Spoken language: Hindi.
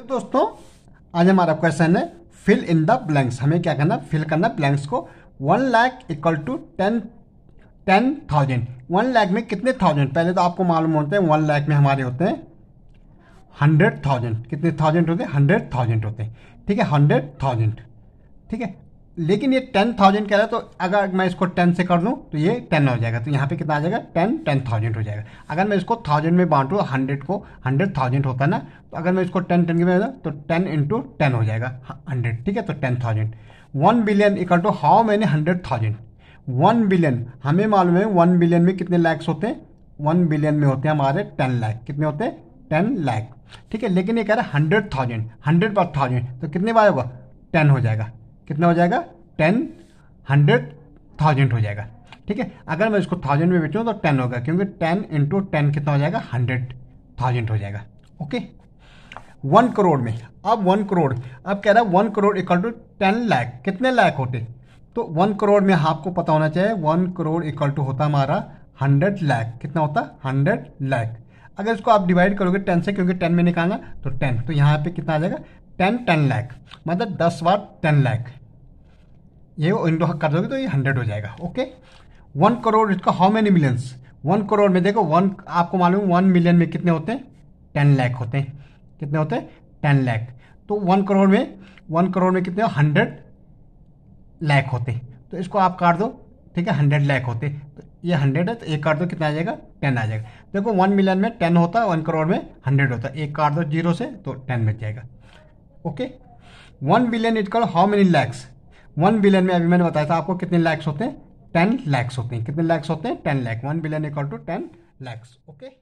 तो दोस्तों आज हमारा क्वेश्चन है फिल इन द ब्लैंक्स हमें क्या करना फिल करना ब्लैंक्स को one lakh equal to ten ten thousand one lakh में कितने थाउजेंड पहले तो आपको मालूम होते हैं वन लैख में हमारे होते हैं हंड्रेड थाउजेंड कितने थाउजेंड होते हैं हंड्रेड थाउजेंड होते हैं ठीक है हंड्रेड थाउजेंड ठीक है लेकिन ये टेन थाउजेंड कह रहा है तो अगर मैं इसको टेन से कर लूँ तो ये टेन हो जाएगा तो यहाँ पे कितना आ जाएगा टेन टेन थाउजेंड हो जाएगा अगर मैं इसको थाउजेंड में बांटूँ हंड्रेड को हंड्रेड थाउजेंड होता है ना तो अगर मैं इसको टेन टेन के में तो टेन इंटू टेन हो जाएगा हंड्रेड हाँ, ठीक है तो ten thousand one billion equal to how many hundred thousand one billion हमें मालूम है वन बिलियन में कितने लैक्स होते हैं वन बिलियन में होते हैं हमारे टेन लैख कितने होते हैं टेन लैख ठीक है लेकिन ये कह रहा है हंड्रेड थाउजेंड हंड्रेड पर थाउजेंड तो कितने बार होगा टेन हो जाएगा कितना हो जाएगा टेन हंड्रेड थाउजेंड हो जाएगा ठीक है अगर मैं इसको थाउजेंड में बेचूँ तो टेन होगा क्योंकि टेन इंटू टेन कितना हो जाएगा हंड्रेड थाउजेंड हो जाएगा ओके वन करोड़ में अब वन करोड़ अब कह रहा है one crore equal to ten lakh कितने लाख होते तो वन करोड़ में आपको पता होना चाहिए वन करोड़ इक्वल टू होता हमारा हंड्रेड लाख कितना होता हंड्रेड लाख अगर इसको आप डिवाइड करोगे टेन से क्योंकि टेन में निकालना तो टेन तो यहाँ पे कितना आ जाएगा टेन टेन लाख मतलब दस बार टेन लाख ये हक कर दोगे तो ये हंड्रेड हो जाएगा ओके वन करोड़ इसका how many millions one crore में देखो वन आपको मालूम वन मिलियन में कितने होते हैं टेन लैख होते हैं कितने होते हैं टेन लैख तो वन करोड़ में वन करोड़ में कितने हंड्रेड लैख होते तो इसको आप काट दो ठीक है हंड्रेड लैख होते तो ये हंड्रेड है तो एक काट दो कितना आ जाएगा टेन आ जाएगा देखो वन मिलियन में टेन होता है वन करोड़ में हंड्रेड होता है एक काट दो जीरो से तो टेन बच जाएगा okay one billion is call how many lakhs one billion में अभी मैंने बताया था आपको कितने लैक्स होते हैं टेन लैक्स होते हैं कितने लैक्स होते हैं ten lakh one billion equal to ten lakhs okay